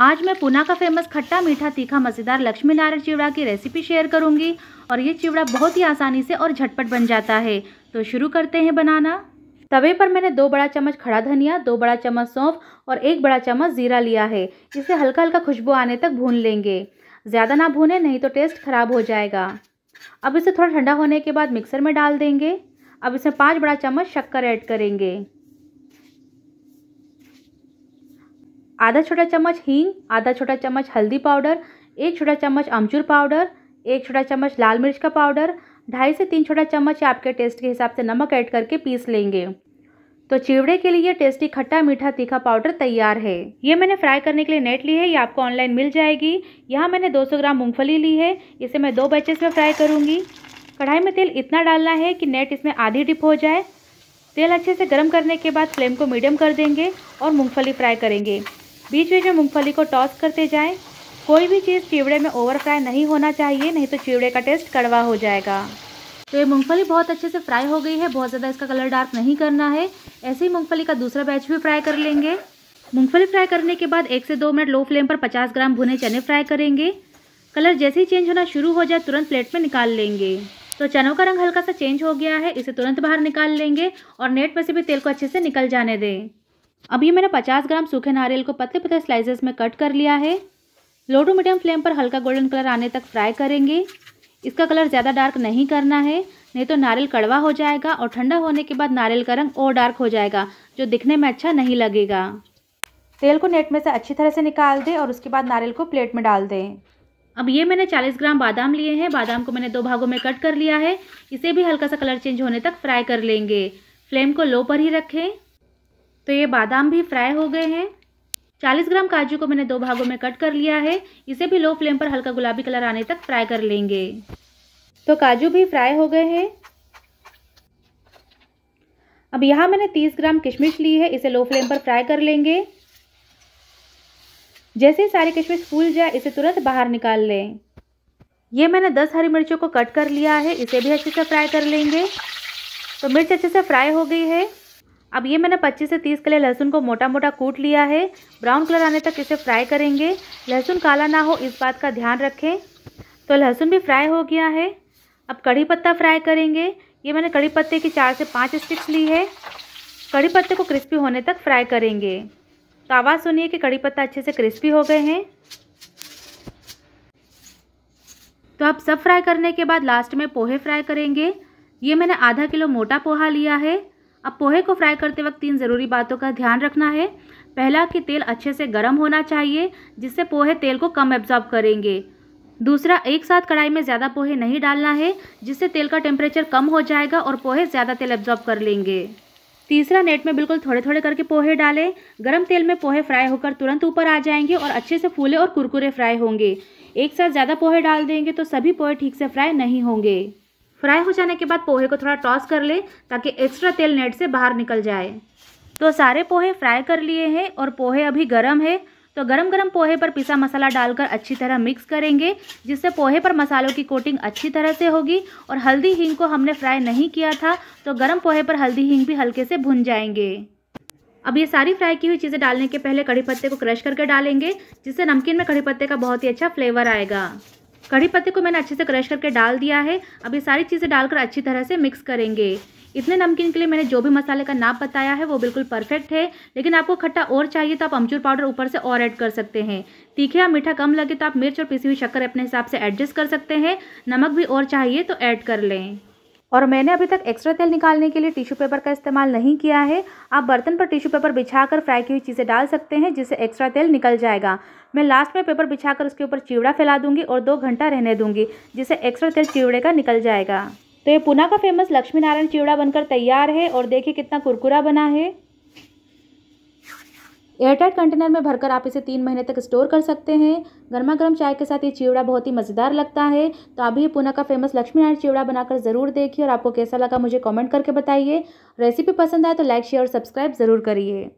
आज मैं पूना का फेमस खट्टा मीठा तीखा मज़ेदार लक्ष्मी नारायण चिवड़ा की रेसिपी शेयर करूंगी और ये चिवड़ा बहुत ही आसानी से और झटपट बन जाता है तो शुरू करते हैं बनाना तवे पर मैंने दो बड़ा चम्मच खड़ा धनिया दो बड़ा चम्मच सौंफ और एक बड़ा चम्मच ज़ीरा लिया है इसे हल्का हल्का खुशबू आने तक भून लेंगे ज़्यादा ना भूने नहीं तो टेस्ट ख़राब हो जाएगा अब इसे थोड़ा ठंडा होने के बाद मिक्सर में डाल देंगे अब इसमें पाँच बड़ा चम्मच शक्कर ऐड करेंगे आधा छोटा चम्मच हींग आधा छोटा चम्मच हल्दी पाउडर एक छोटा चम्मच अमचूर पाउडर एक छोटा चम्मच लाल मिर्च का पाउडर ढाई से तीन छोटा चम्मच आपके टेस्ट के हिसाब से नमक ऐड करके पीस लेंगे तो चिवड़े के लिए टेस्टी खट्टा मीठा तीखा पाउडर तैयार है ये मैंने फ्राई करने के लिए नेट ली है ये आपको ऑनलाइन मिल जाएगी यहाँ मैंने 200 ग्राम मूंगफली ली है इसे मैं दो बैचेस में फ्राई करूँगी कढ़ाई में तेल इतना डालना है कि नेट इसमें आधी डिप हो जाए तेल अच्छे से गर्म करने के बाद फ्लेम को मीडियम कर देंगे और मूँगफली फ्राई करेंगे बीच बीच में मूँगफली को टॉस करते जाएँ कोई भी चीज़ चिवड़े में ओवर फ्राई नहीं होना चाहिए नहीं तो चिवड़े का टेस्ट कड़वा हो जाएगा तो ये मूँगफली बहुत अच्छे से फ्राई हो गई है बहुत ज़्यादा इसका कलर डार्क नहीं करना है ऐसे ही मूँगफली का दूसरा बैच भी फ्राई कर लेंगे मूँगफली फ्राई करने के बाद एक से दो मिनट लो फ्लेम पर पचास ग्राम भुने चने फ्राई करेंगे कलर जैसे ही चेंज होना शुरू हो जाए तुरंत प्लेट में निकाल लेंगे तो चनों का रंग हल्का सा चेंज हो गया है इसे तुरंत बाहर निकाल लेंगे और नेट में से भी तेल को अच्छे से निकल जाने दें अब ये मैंने 50 ग्राम सूखे नारियल को पतले पतले स्लाइसेस में कट कर लिया है लो टू मीडियम फ्लेम पर हल्का गोल्डन कलर आने तक फ्राई करेंगे इसका कलर ज़्यादा डार्क नहीं करना है नहीं तो नारियल कड़वा हो जाएगा और ठंडा होने के बाद नारियल का रंग और डार्क हो जाएगा जो दिखने में अच्छा नहीं लगेगा तेल को नेट में से अच्छी तरह से निकाल दें और उसके बाद नारियल को प्लेट में डाल दें अब ये मैंने 40 ग्राम बादाम लिए हैं बादाम को मैंने दो भागों में कट कर लिया है इसे भी हल्का सा कलर चेंज होने तक फ्राई कर लेंगे फ्लेम को लो पर ही रखें तो ये बादाम भी फ्राई हो गए हैं 40 ग्राम काजू को मैंने दो भागों में कट कर लिया है इसे भी लो फ्लेम पर हल्का गुलाबी कलर आने तक फ्राई कर लेंगे तो काजू भी फ्राई हो गए हैं अब यहाँ मैंने 30 ग्राम किशमिश ली है इसे लो फ्लेम पर फ्राई कर लेंगे जैसे ही सारी किशमिश फूल जाए इसे तुरंत बाहर निकाल लें ये मैंने 10 हरी मिर्चों को कट कर लिया है इसे भी अच्छे से फ्राई कर लेंगे तो मिर्च अच्छे से फ्राई हो गई है अब ये मैंने 25 से 30 के लहसुन को मोटा मोटा कूट लिया है ब्राउन कलर आने तक इसे फ्राई करेंगे लहसुन काला ना हो इस बात का ध्यान रखें तो लहसुन भी फ्राई हो गया है अब कड़ी पत्ता फ्राई करेंगे ये मैंने कड़ी पत्ते की चार से पाँच स्टिक्स ली है कड़ी पत्ते को क्रिस्पी होने तक फ्राई करेंगे तो आवाज़ सुनिए कि कड़ी पत्ता अच्छे से क्रिस्पी हो गए हैं तो अब सब फ्राई करने के बाद लास्ट में पोहे फ्राई करेंगे ये मैंने आधा किलो मोटा पोहा लिया है अब पोहे को फ्राई करते वक्त तीन ज़रूरी बातों का ध्यान रखना है पहला कि तेल अच्छे से गर्म होना चाहिए जिससे पोहे तेल को कम एब्जॉर्ब करेंगे दूसरा एक साथ कढ़ाई में ज़्यादा पोहे नहीं डालना है जिससे तेल का टेम्परेचर कम हो जाएगा और पोहे ज़्यादा तेल एब्जॉर्ब कर लेंगे तीसरा नेट में बिल्कुल थोड़े थोड़े करके पोहे डालें गरम तेल में पोहे फ्राई होकर तुरंत ऊपर आ जाएंगे और अच्छे से फूले और कुरकुरे फ्राई होंगे एक साथ ज़्यादा पोहे डाल देंगे तो सभी पोहे ठीक से फ्राई नहीं होंगे फ्राई हो जाने के बाद पोहे को थोड़ा टॉस कर ले ताकि एक्स्ट्रा तेल नेट से बाहर निकल जाए तो सारे पोहे फ्राई कर लिए हैं और पोहे अभी गर्म है तो गरम गरम पोहे पर पिसा मसाला डालकर अच्छी तरह मिक्स करेंगे जिससे पोहे पर मसालों की कोटिंग अच्छी तरह से होगी और हल्दी हींग को हमने फ्राई नहीं किया था तो गरम पोहे पर हल्दी हींग भी हल्के से भुन जाएंगे अब ये सारी फ्राई की हुई चीज़ें डालने के पहले कड़ी पत्ते को क्रश करके डालेंगे जिससे नमकीन में कड़ी पत्ते का बहुत ही अच्छा फ्लेवर आएगा कढ़ी पत्ते को मैंने अच्छे से क्रश करके डाल दिया है अब ये सारी चीज़ें डालकर अच्छी तरह से मिक्स करेंगे इतने नमकीन के लिए मैंने जो भी मसाले का नाप बताया है वो बिल्कुल परफेक्ट है लेकिन आपको खट्टा और चाहिए तो आप अमचूर पाउडर ऊपर से और ऐड कर सकते हैं तीखे या मीठा कम लगे तो आप मिर्च और पिसी हुई शक्कर अपने हिसाब से एडजस्ट कर सकते हैं नमक भी और चाहिए तो ऐड कर लें और मैंने अभी तक एक्स्ट्रा तेल निकालने के लिए टिश्यू पेपर का इस्तेमाल नहीं किया है आप बर्तन पर टिश्यू पेपर बिछाकर फ्राई की हुई चीज़ें डाल सकते हैं जिससे एक्स्ट्रा तेल निकल जाएगा मैं लास्ट में पेपर बिछाकर उसके ऊपर चिवड़ा फैला दूंगी और दो घंटा रहने दूंगी जिससे एक्स्ट्रा तेल चिवड़े का निकल जाएगा तो ये पुना का फेमस लक्ष्मी नारायण चिवड़ा बनकर तैयार है और देखिए कितना कुरकुरा बना है एयरटाइट कंटेनर में भरकर आप इसे तीन महीने तक स्टोर कर सकते हैं गर्मा गर्म चाय के साथ ये चिवड़ा बहुत ही मज़ेदार लगता है तो अभी पुणे का फेमस लक्ष्मी नारायण चिवड़ा बनाकर ज़रूर देखिए और आपको कैसा लगा मुझे कॉमेंट करके बताइए रेसिपी पसंद आए तो लाइक शेयर और सब्सक्राइब ज़रूर करिए